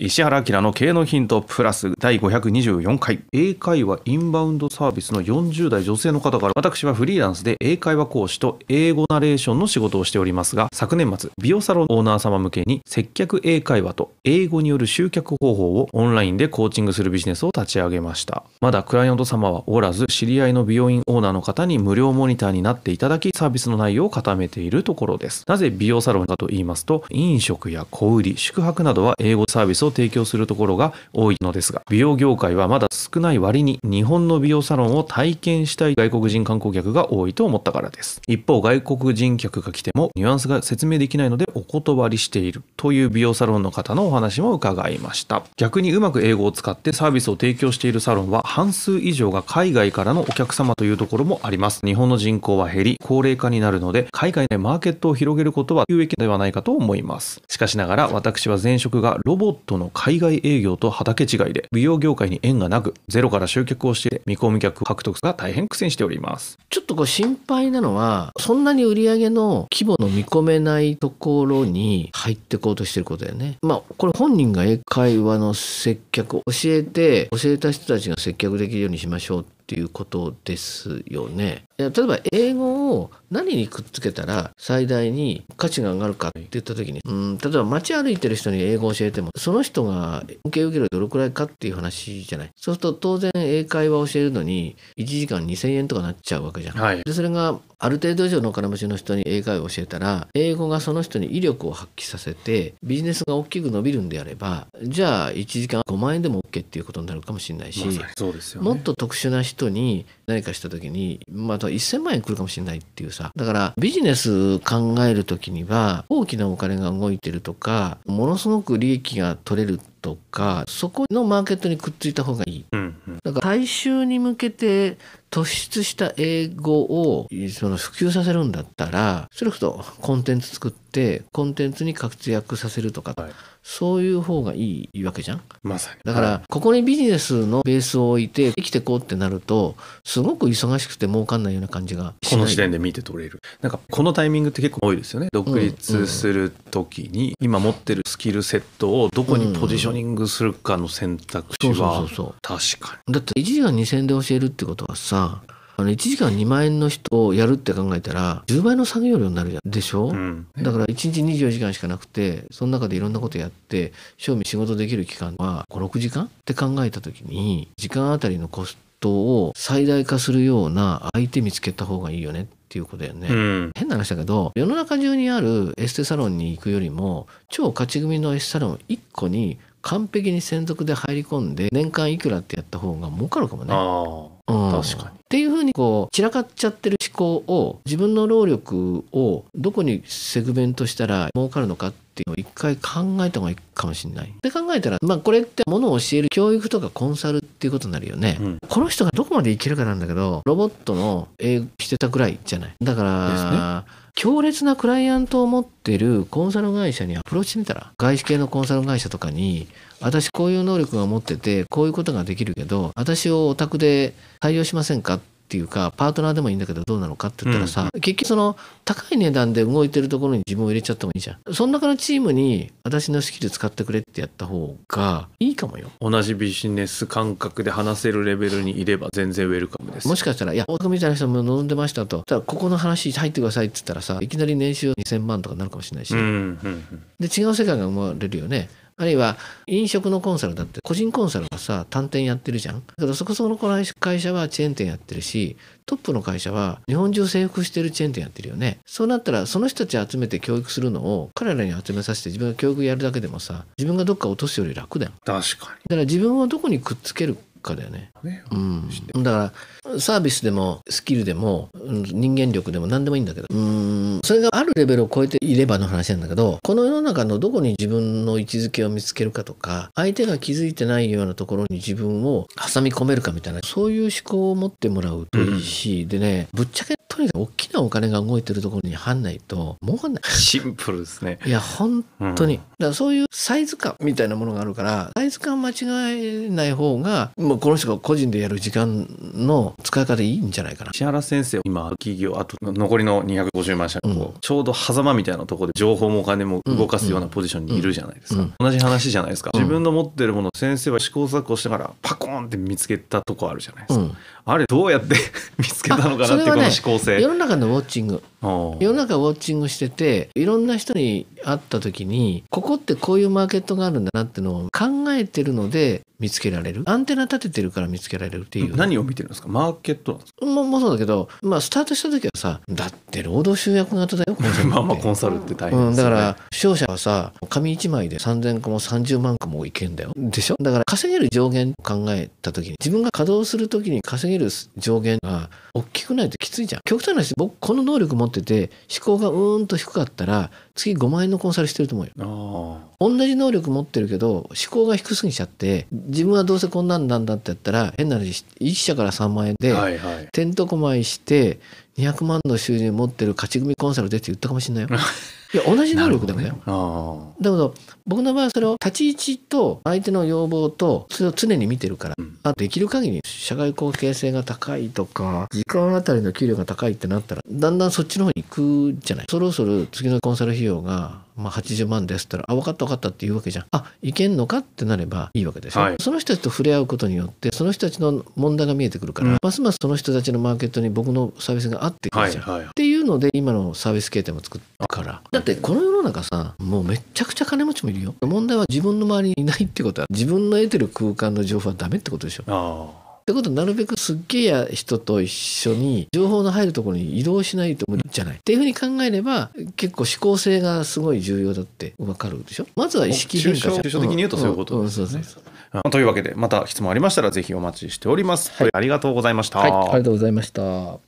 石原明の経のヒントプラス第524回英会話インバウンドサービスの40代女性の方から私はフリーランスで英会話講師と英語ナレーションの仕事をしておりますが昨年末美容サロンオーナー様向けに接客英会話と英語による集客方法をオンラインでコーチングするビジネスを立ち上げました。まだクライアント様はおらず、知り合いの美容院オーナーの方に無料モニターになっていただき、サービスの内容を固めているところです。なぜ美容サロンかと言いますと、飲食や小売り、宿泊などは英語サービスを提供するところが多いのですが、美容業界はまだ少ない割に日本の美容サロンを体験したい外国人観光客が多いと思ったからです。一方、外国人客が来てもニュアンスが説明できないのでお断りしているという美容サロンの方のお話も伺いました逆にうまく英語を使ってサービスを提供しているサロンは半数以上が海外からのお客様というところもあります日本の人口は減り高齢化になるので海外でマーケットを広げることは有益ではないかと思いますしかしながら私は前職がロボットの海外営業と畑違いで美容業界に縁がなくゼロから集客をして見込み客獲得が大変苦戦しておりますちょっとこう心配なのはそんなに売り上げの規模の見込めないところに入ってこうとしてることだよねまあこれ本人が英会話の接客教えて教えた人たちが接客できるようにしましょうってっていうことですよね。例えば英語を何にくっつけたら最大に価値が上がるかって言った時に、うん例えば街歩いてる人に英語を教えてもその人が受け受けるどれくらいかっていう話じゃない。そうすると当然英会話を教えるのに1時間2,000円とかなっちゃうわけじゃない。はい、でそれがある程度以上のお金持ちの人に英会話を教えたら英語がその人に威力を発揮させてビジネスが大きく伸びるんであればじゃあ1時間5万円でも OK っていうことになるかもしれないし、まあね、もっと特殊な人人に何かした時にまた1,000万円来るかもしれないっていうさだからビジネス考える時には大きなお金が動いてるとかものすごく利益が取れるっとかそこのマーケットにくっついた方がいい、うんうん、だから大衆に向けて突出した英語をその普及させるんだったらそれこそコンテンツ作ってコンテンツに活躍させるとか、はい、そういう方がいいわけじゃんまさにだから、はい、ここにビジネスのベースを置いて生きてこうってなるとすごく忙しくて儲かんないような感じがこの時点で見て取れるなんかこのタイミングって結構多いですよね独立する時に今持ってるスキルセットをどこにポジショニングするかの選択肢はそうそうそう確かにだって1時間2000円で教えるってことはさあの1時間2万円の人をやるって考えたら10倍の作業量になるじゃんでしょ、うん、だから1日24時間しかなくてその中でいろんなことやって賞味仕事できる期間は56時間って考えた時に時間あたりのコストを最大化するような相手見つけた方がいいよねっていうことだよね、うん、変な話だけど世の中中にあるエステサロンに行くよりも超勝ち組のエステサロン1個に完璧に専属で入り込んで年間いくらってやった方が儲かるかもね。うん、確かにっていうふうにこう散らかっちゃってる思考を自分の労力をどこにセグメントしたら儲かるのかっっていうのを一回考えた方がいいかもしれない。で考えたら、まあこれってものを教える教育とかコンサルっていうことになるよね。うん、この人がどこまでいけるかなんだけど、ロボットの英語してたくらいじゃない。だから、ね、強烈なクライアントを持ってるコンサル会社にアプローチしてみたら、外資系のコンサル会社とかに、私こういう能力が持ってて、こういうことができるけど、私をオタクで採用しませんかってっていうかパートナーでもいいんだけどどうなのかって言ったらさ、うん、結局その高い値段で動いてるところに自分を入れちゃってもいいじゃんその中のチームに私のスキル使ってくれってやった方がいいかもよ同じビジネス感覚で話せるレベルにいれば全然ウェルカムですもしかしたら「いや大阪みたいな人も望んでましたと」とただここの話入ってくださいって言ったらさいきなり年収2000万とかなるかもしれないし、うんうんうん、で違う世界が生まれるよねあるいは飲食のコンサルだって個人コンサルはさ単店やってるじゃんだからそこそこの会社はチェーン店やってるしトップの会社は日本中征服してるチェーン店やってるよねそうなったらその人たち集めて教育するのを彼らに集めさせて自分が教育やるだけでもさ自分がどっか落とすより楽だよ確かにだから自分をどこにくっつけるかだよねね、うん、だからサービスでもスキルでも、ん、人間力でも何でもいいんだけどうんそれがあるレベルを超えていればの話なんだけどこの世の中のどこに自分の位置づけを見つけるかとか相手が気づいてないようなところに自分を挟み込めるかみたいなそういう思考を持ってもらうといいし、うん、でねぶっちゃけとにかく大きなお金が動いてるところに入んないともかんないシンプルですねいや本当に、うん、だからそういうサイズ感みたいなものがあるからサイズ感間違えない方がもうこの人が個人でやる時間の使い方いいんじゃないかな。石原先生、今、企業、あと残りの250万社、うん、ちょうど狭間みたいなところで情報もお金も動かすようなポジションにいるじゃないですか。同じ話じゃないですか。自分の持ってるもの、先生は試行錯誤しながら、パコーンって見つけたとこあるじゃないですか。あれ、どうやって 見つけたのかなっていう、この思考性、世の中のウォッチング世の中ウォッチングしてていろんな人に会った時にここってこういうマーケットがあるんだなってのを考えてるので見つけられるアンテナ立ててるから見つけられるっていう何を見てるんですかマーケットんももそうだけど、まあ、スタートした時はさだって労働集約型だよ まあまあコンサルって大変、ねうん、だから商社はさ紙1枚で3000個も30万個もいけんだよでしょだから稼げる上限考えた時に自分が稼働する時に稼げる上限が大きくないときついじゃん極端な話僕この能力持ってってて思考がうーんと低かったら次5万円のコンサルしてると思うよ。同じ能力持ってるけど思考が低すぎちゃって自分はどうせこんなんなんだってやったら変な話1社から3万円でてんとこまいして200万の収入持ってる勝ち組コンサルでって言ったかもしれないよ。いや同じ能力だもよ。ね、だけど僕の場合はそれを立ち位置と相手の要望とそれを常に見てるから、うん、あできる限り社会貢献性が高いとか時間あたりの給料が高いってなったらだんだんそっちの方に行くじゃない。そろそろ次のコンサル費用がまあ、80万ですったら「あ分かった分かった」って言うわけじゃん。あいけんのかってなればいいわけでしょ、はい、その人たちと触れ合うことによってその人たちの問題が見えてくるから、うん、ますますその人たちのマーケットに僕のサービスが合ってくるじゃん。はいはい、っていうので今のサービス形態も作ったから。だってこの世の中さもうめちゃくちゃ金持ちもいるよ。問題は自分の周りにいないってことは自分の得てる空間の情報はダメってことでしょ。あってことなるべくすっげえや人と一緒に情報の入るところに移動しないと無理じゃない、っていうふうに考えれば結構思考性がすごい重要だって分かるでしょまずは意識変化抽象的に言うとそういうことですね。というわけでまた質問ありましたらぜひお待ちしております。はい、ありがとうございました、はい、ありがとうございました。